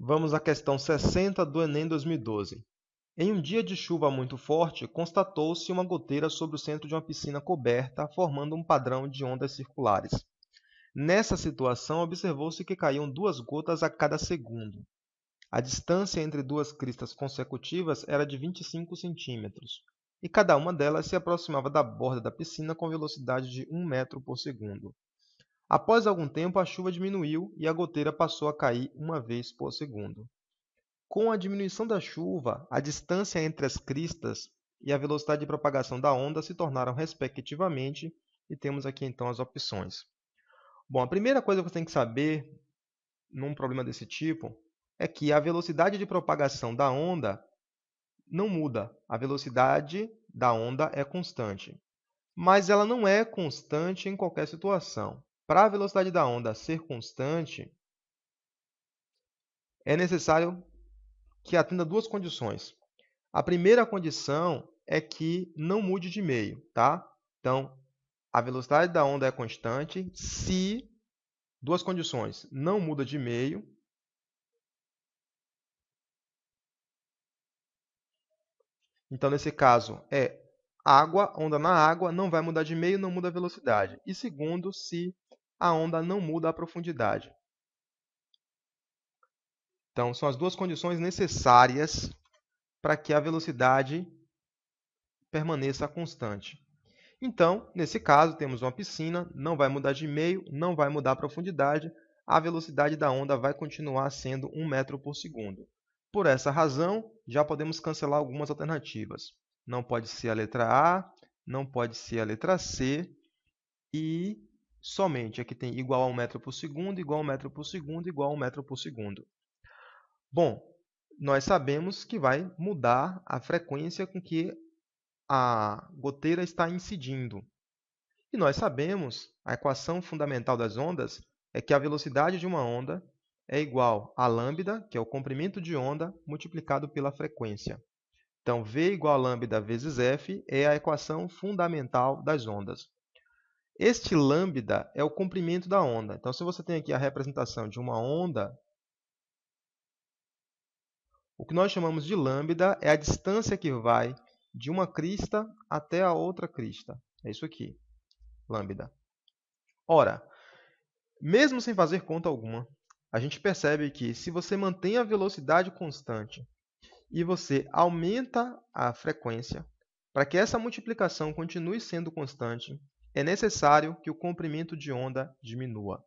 Vamos à questão 60 do Enem 2012. Em um dia de chuva muito forte, constatou-se uma goteira sobre o centro de uma piscina coberta, formando um padrão de ondas circulares. Nessa situação, observou-se que caíam duas gotas a cada segundo. A distância entre duas cristas consecutivas era de 25 centímetros, e cada uma delas se aproximava da borda da piscina com velocidade de 1 metro por segundo. Após algum tempo, a chuva diminuiu e a goteira passou a cair uma vez por segundo. Com a diminuição da chuva, a distância entre as cristas e a velocidade de propagação da onda se tornaram respectivamente, e temos aqui então as opções. Bom, a primeira coisa que você tem que saber num problema desse tipo é que a velocidade de propagação da onda não muda. A velocidade da onda é constante, mas ela não é constante em qualquer situação. Para a velocidade da onda ser constante, é necessário que atenda duas condições. A primeira condição é que não mude de meio, tá? Então, a velocidade da onda é constante se duas condições, não muda de meio Então, nesse caso, é água, onda na água, não vai mudar de meio, não muda a velocidade. E segundo, se a onda não muda a profundidade. Então, são as duas condições necessárias para que a velocidade permaneça constante. Então, nesse caso, temos uma piscina, não vai mudar de meio, não vai mudar a profundidade, a velocidade da onda vai continuar sendo 1 metro por segundo. Por essa razão, já podemos cancelar algumas alternativas. Não pode ser a letra A, não pode ser a letra C e somente. Aqui tem igual a 1 metro por segundo, igual a 1 metro por segundo, igual a 1 metro por segundo. Bom, nós sabemos que vai mudar a frequência com que a goteira está incidindo. E nós sabemos, a equação fundamental das ondas é que a velocidade de uma onda é igual a lambda, que é o comprimento de onda, multiplicado pela frequência. Então, V igual a lambda vezes F é a equação fundamental das ondas. Este lambda é o comprimento da onda. Então, se você tem aqui a representação de uma onda, o que nós chamamos de lambda é a distância que vai de uma crista até a outra crista. É isso aqui, lambda. Ora, mesmo sem fazer conta alguma, a gente percebe que se você mantém a velocidade constante e você aumenta a frequência, para que essa multiplicação continue sendo constante, é necessário que o comprimento de onda diminua.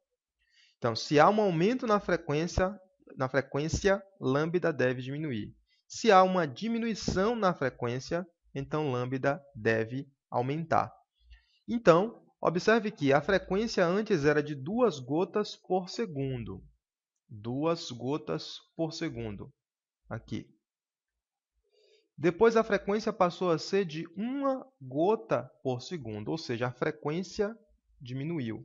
Então, se há um aumento na frequência, na frequência, lambda deve diminuir. Se há uma diminuição na frequência, então lambda deve aumentar. Então, observe que a frequência antes era de duas gotas por segundo. Duas gotas por segundo. Aqui. Depois a frequência passou a ser de uma gota por segundo, ou seja, a frequência diminuiu.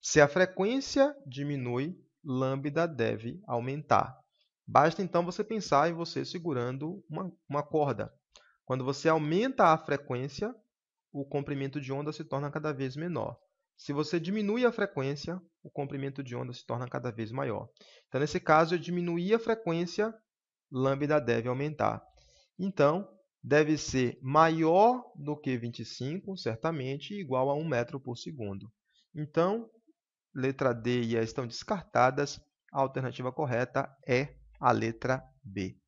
Se a frequência diminui, lambda deve aumentar. Basta então você pensar em você segurando uma, uma corda. Quando você aumenta a frequência, o comprimento de onda se torna cada vez menor. Se você diminui a frequência, o comprimento de onda se torna cada vez maior. Então, nesse caso, eu diminuí a frequência, lambda deve aumentar. Então, deve ser maior do que 25, certamente, igual a 1 metro por segundo. Então, letra D e A estão descartadas. A alternativa correta é a letra B.